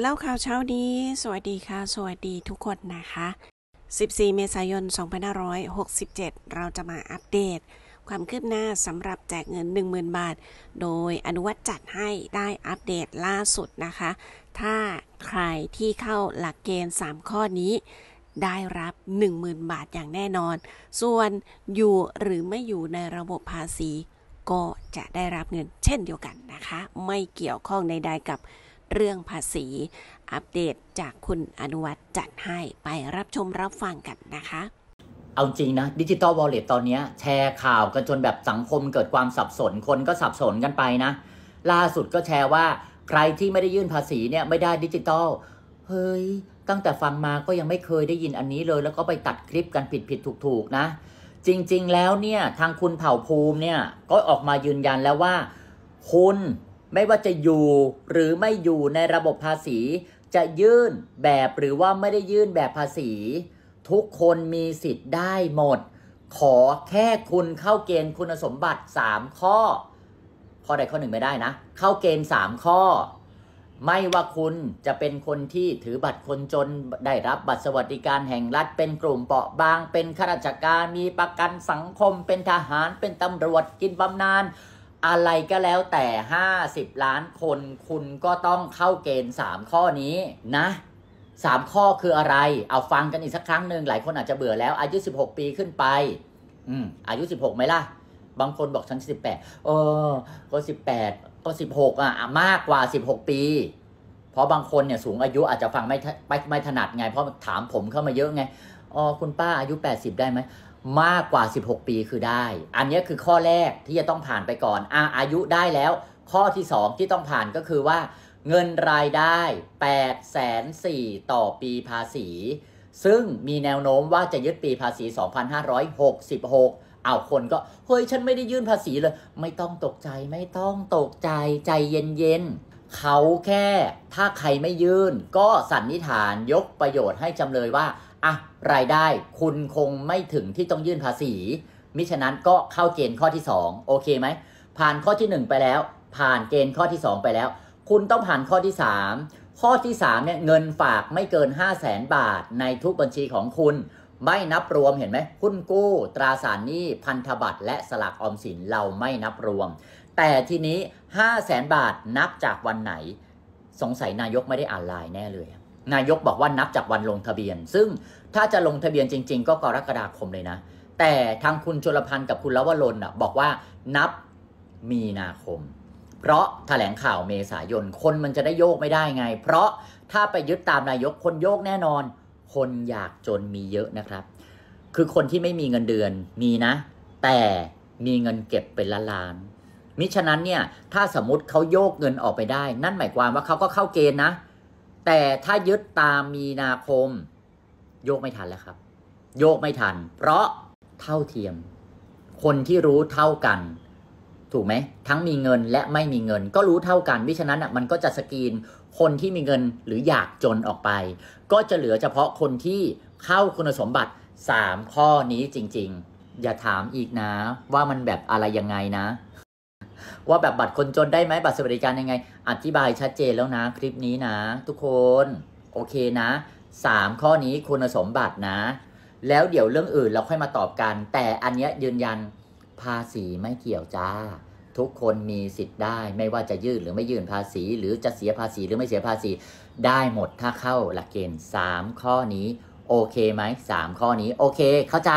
เล่าข่าวเช้านี้ สวัสดีค่ะ สวัสดีทุกคนนะคะ 14 เมษายน 2567 เราจะมาอัปเดต ความคืบหน้าสำหรับแจกเงิน 10,000 บาท โดยอนุวัตจัดให้ได้อัปเดตล่าสุดนะคะ ถ้าใครที่เข้าหลักเกณฑ์ 3 ข้อนี้ ได้รับ 10,000 บาทอย่างแน่นอน ส่วนอยู่หรือไม่อยู่ในระบบภาษีก็จะได้รับเงินเช่นเดียวกันนะคะ ไม่เกี่ยวข้องใดๆกับเรื่องภาษีอัปเดตจากคุณอนุวัตจัดให้ไปรับชมรับฟังกันนะคะ เอาจริงนะดิจิตอลวอลเล็ตตอนนี้แชร์ข่าวกันจนแบบสังคมเกิดความสับสนคนก็สับสนกันไปนะ ล่าสุดก็แชร์ว่าใครที่ไม่ได้ยื่นภาษีเนี่ย ไม่ได้ดิจิตอลเฮ้ย ตั้งแต่ฟังมาก็ยังไม่เคยได้ยินอันนี้เลย แล้วก็ไปตัดคลิปกันผิดผิดถูกถูกนะ จริงๆ แล้วเนี่ยทางคุณเผ่าภูมิเนี่ยก็ออกมายืนยันแล้วว่า คุณไม่ว่าจะอยู่หรือไม่อยู่ในระบบภาษี จะยื่นแบบหรือว่าไม่ได้ยื่นแบบภาษี ทุกคนมีสิทธิ์ได้หมด ขอแค่คุณเข้าเกณฑ์คุณสมบัติ3ข้อข้อใดข้อหนึ่งไม่ได้นะ เข้าเกณฑ์3ข้อ ไม่ว่าคุณจะเป็นคนที่ถือบัตรคนจนได้รับบัตรสวัสดิการแห่งรัฐ เป็นกลุ่มเปราะบาง เป็นข้าราชการมีประกันสังคม เป็นทหาร เป็นตำรวจกินบำนาญอะไรก็แล้วแต่ 50 ล้านคนคุณก็ต้องเข้าเกณฑ์3ข้อนี้นะสามข้อคืออะไร เอาฟังกันอีก สักครั้งหนึ่งหลายคนอาจจะเบื่อแล้ว อายุ 16 ปีขึ้นไป อืมอายุ 16ไหมล่ะ บางคนบอกฉัน18เออก็18ก็16 อ่ะมากกว่า 16 ปีเพราะบางคนเนี่ยสูงอายุอาจจะฟังไม่ไม่ถนัดไง เพราะถามผมเข้ามาเยอะไงอ๋อคุณป้าอายุ 80 ได้ไหมมากกว่า 16 ปีคือได้ อันนี้คือข้อแรกที่จะต้องผ่านไปก่อนอาอายุได้แล้ว ข้อที่ 2 ที่ต้องผ่านก็คือว่า เงินรายได้8 4 0 0 0ต่อปีภาษี ซึ่งมีแนวโน้มว่าจะยึดปีภาษี 2566 เอาคนก็ เฮ้ย ฉันไม่ได้ยื่นภาษีเลย ไม่ต้องตกใจไม่ต้องตกใจใจเย็น ๆเขาแค่ถ้าใครไม่ยื่นก็สันนิษฐานยกประโยชน์ให้จำเลยว่าอะรายได้คุณคงไม่ถึงที่ต้องยื่นภาษี มิฉะนั้นก็เข้าเกณฑ์ข้อที่2โอเคไหมผ่านข้อที่ 1 ไปแล้ว ผ่านเกณฑ์ข้อที่ 2 ไปแล้ว คุณต้องผ่านข้อที่ 3 ข้อที่3เนี่ยเงินฝากไม่เกิน5 0 0แสนบาทในทุกบัญชีของคุณ ไม่นับรวมเห็นไหมหุ้นกู้ตราสารหนี้พันธบัตร และสลากออมสินเราไม่นับรวม แต่ทีนี้ 5 0 0แสนบาทนับจากวันไหน สงสัยนายกไม่ได้อ่านไลน์แน่เลยนายกบอกว่านับจากวันลงทะเบียน ซึ่งถ้าจะลงทะเบียนจริง ๆ ก็กรกฎาคมเลยนะ แต่ทางคุณชลพันธ์กับคุณลวรนบอกว่านับมีนาคม เพราะแถลงข่าวเมษายนคนมันจะได้โยกไม่ได้ไง เพราะถ้าไปยึดตามนายกคนโยกแน่นอน คนอยากจนมีเยอะนะครับ คือคนที่ไม่มีเงินเดือนมีนะ แต่มีเงินเก็บเป็นล้านล้านมิฉะนั้นเนี่ยถ้าสมมติเขาโยกเงินออกไปได้ นั่นหมายความว่าเขาก็เข้าเกณฑ์นะแต่ถ้ายึดตามมีนาคมโยกไม่ทันแล้วครับ โยกไม่ทัน เพราะเท่าเทียม คนที่รู้เท่ากัน ถูกไหมทั้งมีเงินและไม่มีเงิน ก็รู้เท่ากันวิฉะนั้นอ่ะมันก็จะสกรีนคนที่มีเงินหรืออยากจนออกไป ก็จะเหลือเฉพาะคนที่เข้าคุณสมบัติ 3 ข้อนี้จริงๆ อย่าถามอีกนะว่ามันแบบอะไรยังไงนะว่าแบบบัตรคนจนได้ไหมบัตรสวัสดิการยังไง อธิบายชัดเจนแล้วนะ คลิปนี้นะ ทุกคนโอเคนะสามข้อนี้คุณสมบัตินะ แล้วเดี๋ยวเรื่องอื่นเราค่อยมาตอบกัน แต่อันเนี้ยยืนยันภาษีไม่เกี่ยวจ้า ทุกคนมีสิทธิ์ได้ ไม่ว่าจะยื่นหรือไม่ยื่นภาษี หรือจะเสียภาษีหรือไม่เสียภาษี ได้หมดถ้าเข้าหลักเกณฑ์3ข้อนี้ โอเคไหม3ข้อนี้ โอเค เข้าใจ